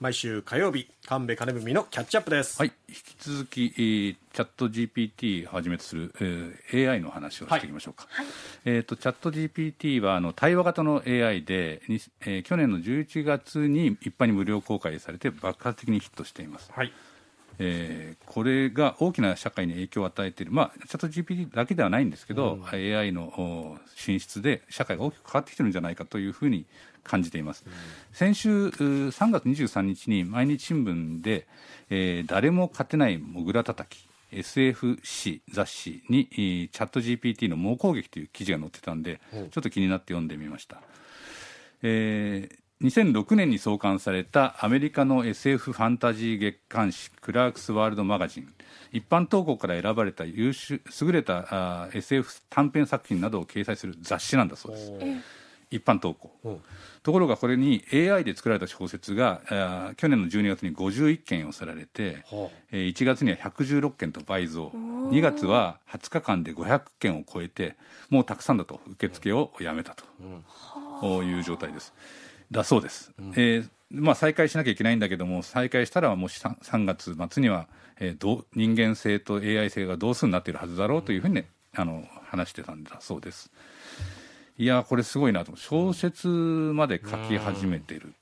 毎週火曜日神戸金文のキャッチアップです、はい、引き続き、えー、チャット GPT はじめとする、えー、AI の話をしていきましょうか、はいえーと、チャット GPT はあの対話型の AI で、に、えー、去年の11月に一般に無料公開されて爆発的にヒットしています、はいえー、これが大きな社会に影響を与えている、まあ、チャット GPT だけではないんですけど、うん、AI の進出で社会が大きく変わってきてるんじゃないかというふうに感じています、うん、先週3月23日に毎日新聞で、えー、誰も勝てないモグラ叩き SF 誌雑誌にチャット GPT の猛攻撃という記事が載ってたんで、うん、ちょっと気になって読んでみました、えー、2006年に創刊されたアメリカの SF ファンタジー月刊誌クラークスワールドマガジン一般投稿から選ばれた優秀優れたあ SF 短編作品などを掲載する雑誌なんだそうです一般投稿、ところがこれに AI で作られた小説があ去年の12月に51件寄せられて、えー、1月には116件と倍増2月は20日間で500件を超えてもうたくさんだと受付をやめたと、うん、いう状態です。だそうです、うん、えー、まあ、再開しなきゃいけないんだけども再開したらもし 3, 3月末には、えー、ど人間性と AI 性が同数になっているはずだろうというふうに、ね、あの話してたんだそうです。いやこれすごいなと小説まで書き始めてる、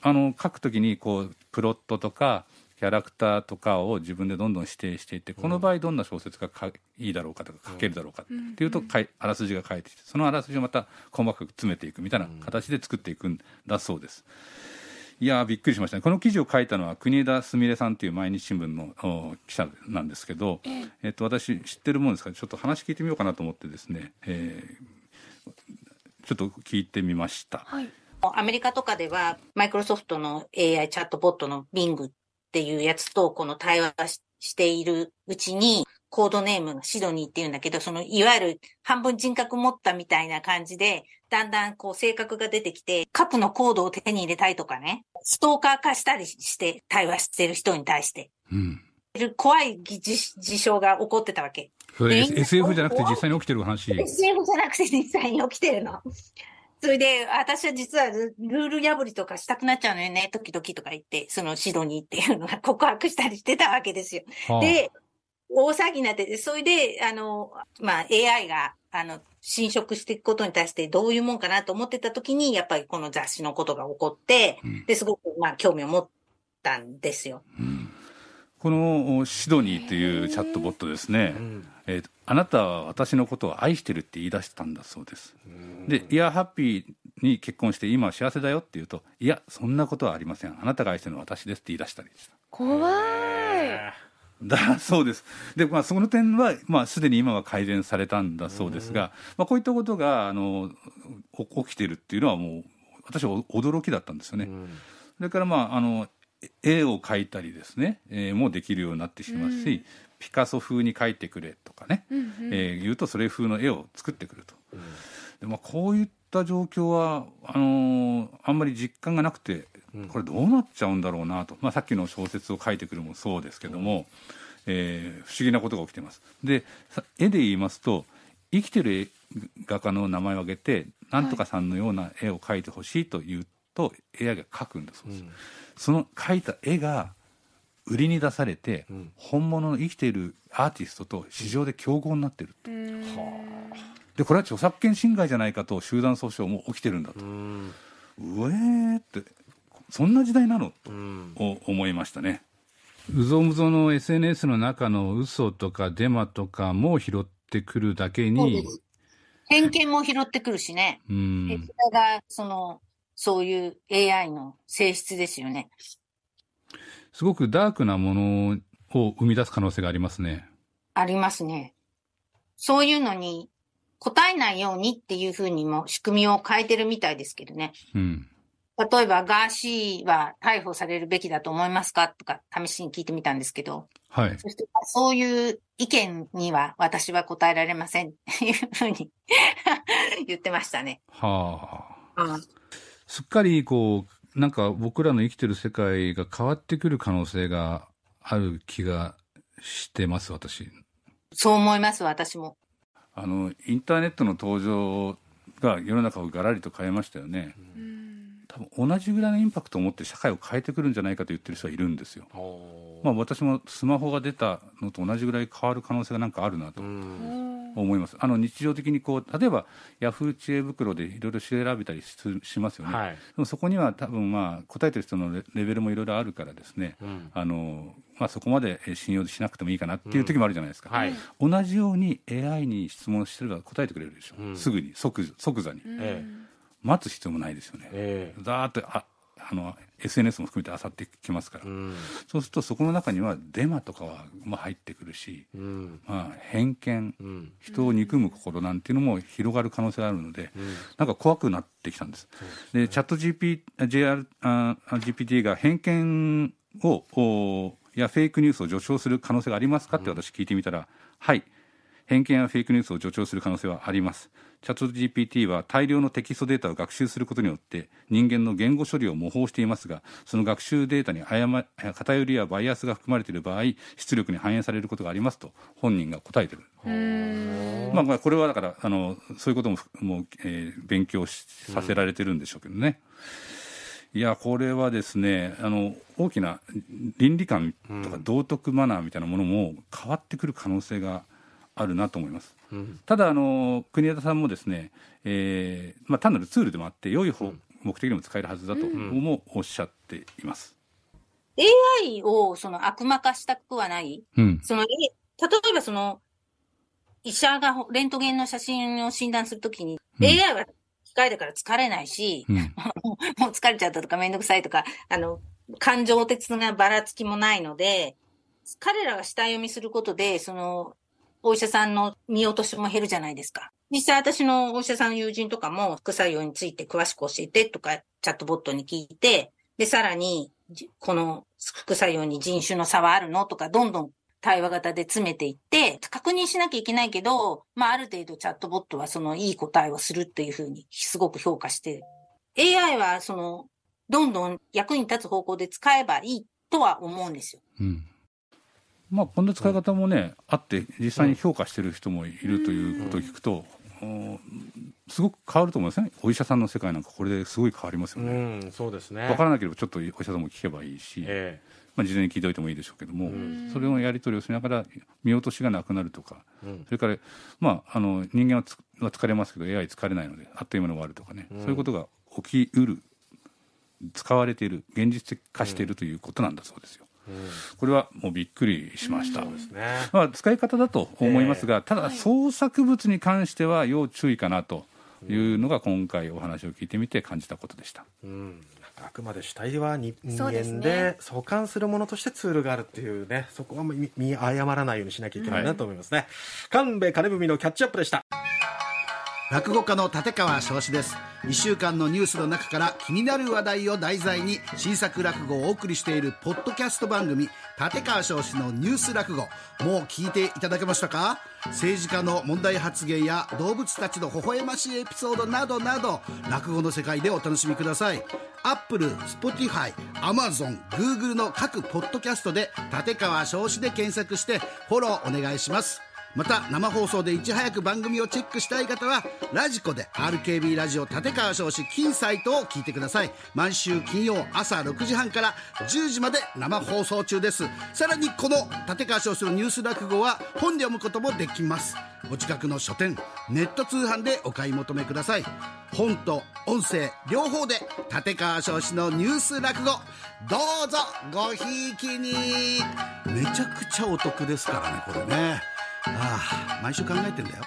あの書くときにこうプロットとかキャラクターとかを自分でどんどん指定していってこの場合どんな小説がかいいだろうかとか書けるだろうかっていうとかいあらすじが書いてきてそのあらすじをまた細かく詰めていくみたいな形で作っていくんだそうです。いやびっくりしましたねこの記事を書いたのは国枝すみれさんという毎日新聞の記者なんですけど、えっと、私知ってるもんですからちょっと話聞いてみようかなと思ってですね、えー、ちょっと聞いてみました。はいアメリカとかでは、マイクロソフトの AI チャットボットの Bing っていうやつとこの対話しているうちに、コードネームがシドニーっていうんだけど、そのいわゆる半分人格持ったみたいな感じで、だんだんこう性格が出てきて、カップのコードを手に入れたいとかね、ストーカー化したりして対話してる人に対して。うん。怖い事象が起こってたわけ。SF じゃなくて実際に起きてる話。SF じゃなくて実際に起きてるの。それで、私は実はルール破りとかしたくなっちゃうのよね、時々とか言って、そのシドニーっていうのが 告白したりしてたわけですよ。はあ、で、大騒ぎになって、それで、あの、まあ、AI が、あの、侵食していくことに対してどういうもんかなと思ってた時に、やっぱりこの雑誌のことが起こって、うん、で、すごく、まあ、興味を持ったんですよ。うんこのシドニーというチャットボットですね、えー、あなたは私のことを愛してるって言い出したんだそうです。で、いや、ハッピーに結婚して今幸せだよって言うと、いや、そんなことはありません。あなたが愛してるのは私ですって言い出したりした。怖い。だそうです。で、まあ、その点は、まあ、すでに今は改善されたんだそうですが、まあ、こういったことが、あの、起きてるっていうのはもう、私は驚きだったんですよね。それから、まあ、あの、絵を描いたりですね、えー、もできるようになってしますし、うん、ピカソ風に描いてくれとかね、うんうん、えー、言うとそれ風の絵を作ってくると。うん、でまあ、こういった状況はあのー、あんまり実感がなくてこれどうなっちゃうんだろうなと、まあ、さっきの小説を書いてくるもそうですけども、うん、えー、不思議なことが起きてます。で絵で言いますと生きてる画家の名前を挙げてなんとかさんのような絵を描いてほしいと言うと AI が描くんだそうです、うん、その描いた絵が売りに出されて、うん、本物の生きているアーティストと市場で競合になってると、でこれは著作権侵害じゃないかと集団訴訟も起きてるんだと、うえーってそんな時代なのと、思いましたねうぞうぞの SNS の中の嘘とかデマとかも拾ってくるだけに偏見も拾ってくるしね、うん、それがそのそういう AI の性質ですよね。すごくダークなものを生み出す可能性がありますね。ありますね。そういうのに答えないようにっていうふうにも仕組みを変えてるみたいですけどね。うん。例えば、ガーシーは逮捕されるべきだと思いますかとか、試しに聞いてみたんですけど。はい。そして、そういう意見には私は答えられません。っていうふうに 言ってましたね。はあ。ああすっかりこうなんか僕らの生きてる世界が変わってくる可能性がある気がしてます私そう思います私もあのインターネットの登場が世の中をガラリと変えましたよね、うん、多分同じぐらいのインパクトを持って社会を変えてくるんじゃないかと言ってる人はいるんですよまあ私もスマホが出たのと同じぐらい変わる可能性がなんかあるなと、思います、あの日常的にこう例えばヤフー知恵袋でいろいろ調べたりしますよね、はい、でもそこには多分まあ答えてる人のレベルもいろいろあるから、ですね、うん、あのまあ、そこまで信用しなくてもいいかなっていう時もあるじゃないですか、うんはい、同じように AI に質問してれば答えてくれるでしょ、うん、すぐに即即座に。ええ待つ必要もないですよね、えー、だーっとああの SNS も含めてあさってきますから、うん、そうするとそこの中にはデマとかは、まあ、入ってくるし、うん、まあ、偏見、うん、人を憎む心なんていうのも広がる可能性があるので、なんか怖くなってきたんです。で、ね、チャット GP JR あ GPT が偏見をおやフェイクニュースを助長する可能性がありますかって私聞いてみたら、はい偏見やフェイクニュースを助長する可能性はありますチャット GPT は大量のテキストデータを学習することによって人間の言語処理を模倣していますがその学習データに誤偏りやバイアスが含まれている場合出力に反映されることがありますと本人が答えてる、まあ、これはだからあのそういうことももう、えー、勉強させられてるんでしょうけどね。うんいやこれはですねあの大きな倫理観とか道徳マナーみたいなものも変わってくる可能性があるなと思います、うん、ただあの国枝さんもですね、えーまあ、単なるツールでもあって良い方、うん、目的にも使えるはずだともおっしゃっています、AI をその悪魔化したくはない、うん、その例えばその医者がレントゲンの写真を診断するときに、AI は機械だから疲れないし、もう疲れちゃったとかめんどくさいとか、あの、感情的なばらつきもないので、彼らが下読みすることで、そのお医者さんの見落としも減るじゃないですか。実際私のお医者さんの友人とかも副作用について詳しく教えてとかチャットボットに聞いて、で、さらに、この副作用に人種の差はあるのとか、どんどん対話型で詰めていって、確認しなきゃいけないけど、まあ、ある程度チャットボットはそのいい答えをするっていうふうにすごく評価して、AI はその、どんどん役に立つ方向で使えばいいとは思うんですよ。うん、まあ、こんな使い方もね、あって実際に評価してる人もいるということを聞くと、すごく変わると思いますねお医者さんの世界なんかこれですごい変わりますよね,、うん、そうですね分からなければちょっとお医者さんも聞けばいいし、えー、まあ、事前に聞いておいてもいいでしょうけども、うん、それのやり取りをしながら見落としがなくなるとか、うん、それから、まあ、あの人間はは疲れますけど AI 疲れないのであっという間に終わるとかね、そういうことが起きうる使われている現実化しているということなんだそうですよ。これはもうびっくりしました、まあ、使い方だと思いますが、ただ創作物に関しては要注意かなと。いうのが今回お話を聞いてみて感じたことでした。うん、あくまで主体は人間で相関するものとしてツールがあるっていうね、そこは見誤らないようにしなきゃいけないなと思いますね。神戸金文のキャッチアップでした。落語家の立川昇志です。2週間のニュースの中から気になる話題を題材に新作落語をお送りしているポッドキャスト番組立川少子のニュース落語もう聞いていただけましたか政治家の問題発言や動物たちの微笑ましいエピソードなどなど落語の世界でお楽しみくださいアップル、スポティファイ、アマゾン、グーグルの各ポッドキャストで立川少子で検索してフォローお願いしますまた生放送でいち早く番組をチェックしたい方はラジコで RKB ラジオ立川少子金サイトを聞いてください毎週金曜朝6時半から10時まで生放送中ですさらにこの立川少子のニュース落語は本で読むこともできますお近くの書店ネット通販でお買い求めください本と音声両方で立川少子のニュース落語どうぞごひいきにめちゃくちゃお得ですからねこれねああ毎週考えてんだよ。